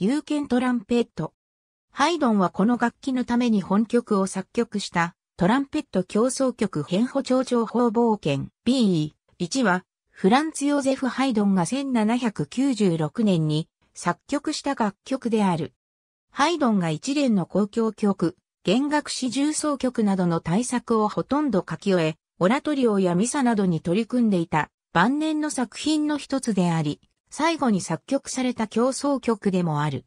ユーケントランペット。ハイドンはこの楽器のために本曲を作曲したトランペット競争曲変歩調情報冒険 BE1 はフランツ・ヨーゼフ・ハイドンが1796年に作曲した楽曲である。ハイドンが一連の公共曲、弦楽詩重奏曲などの大作をほとんど書き終え、オラトリオやミサなどに取り組んでいた晩年の作品の一つであり、最後に作曲された競争曲でもある。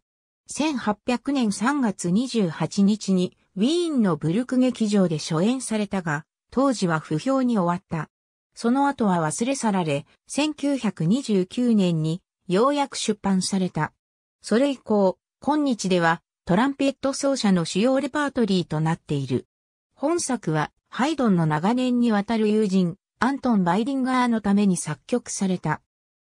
1800年3月28日にウィーンのブルク劇場で初演されたが、当時は不評に終わった。その後は忘れ去られ、1929年にようやく出版された。それ以降、今日ではトランペット奏者の主要レパートリーとなっている。本作はハイドンの長年にわたる友人、アントン・バイリンガーのために作曲された。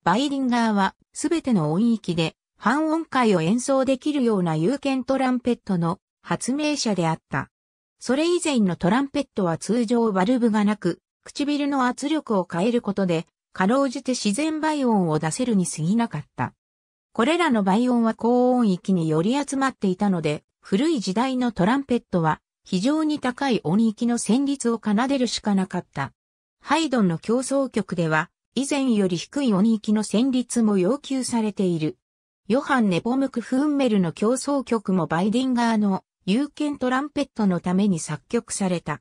バイリンガーは、すべての音域で、半音階を演奏できるような有権トランペットの発明者であった。それ以前のトランペットは通常バルブがなく、唇の圧力を変えることで、かろうじて自然倍音を出せるに過ぎなかった。これらの倍音は高音域により集まっていたので、古い時代のトランペットは非常に高い音域の旋律を奏でるしかなかった。ハイドンの競争曲では、以前より低い音域の旋律も要求されている。ヨハン・ネポムク・フンメルの競争曲もバイディンガーの有権トランペットのために作曲された。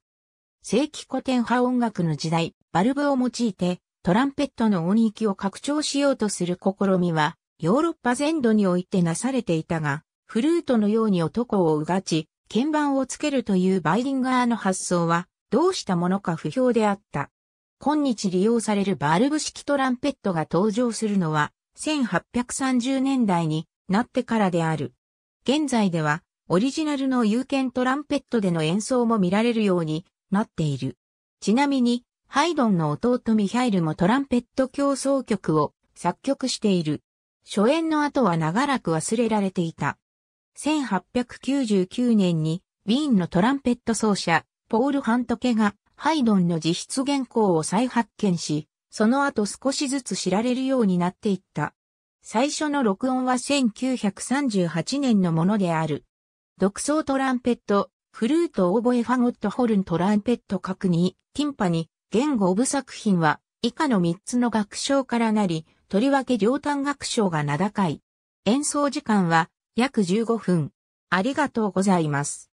正規古典派音楽の時代、バルブを用いてトランペットの音域を拡張しようとする試みはヨーロッパ全土においてなされていたが、フルートのように男をうがち、鍵盤をつけるというバイディンガーの発想はどうしたものか不評であった。今日利用されるバルブ式トランペットが登場するのは1830年代になってからである。現在ではオリジナルの有権トランペットでの演奏も見られるようになっている。ちなみにハイドンの弟ミハイルもトランペット競争曲を作曲している。初演の後は長らく忘れられていた。1899年にウィーンのトランペット奏者、ポール・ハントケがハイドンの自筆原稿を再発見し、その後少しずつ知られるようになっていった。最初の録音は1938年のものである。独奏トランペット、フルートオーボエファゴットホルントランペット角に、ティンパに、言語オブ作品は、以下の3つの楽章からなり、とりわけ両端楽章が名高い。演奏時間は、約15分。ありがとうございます。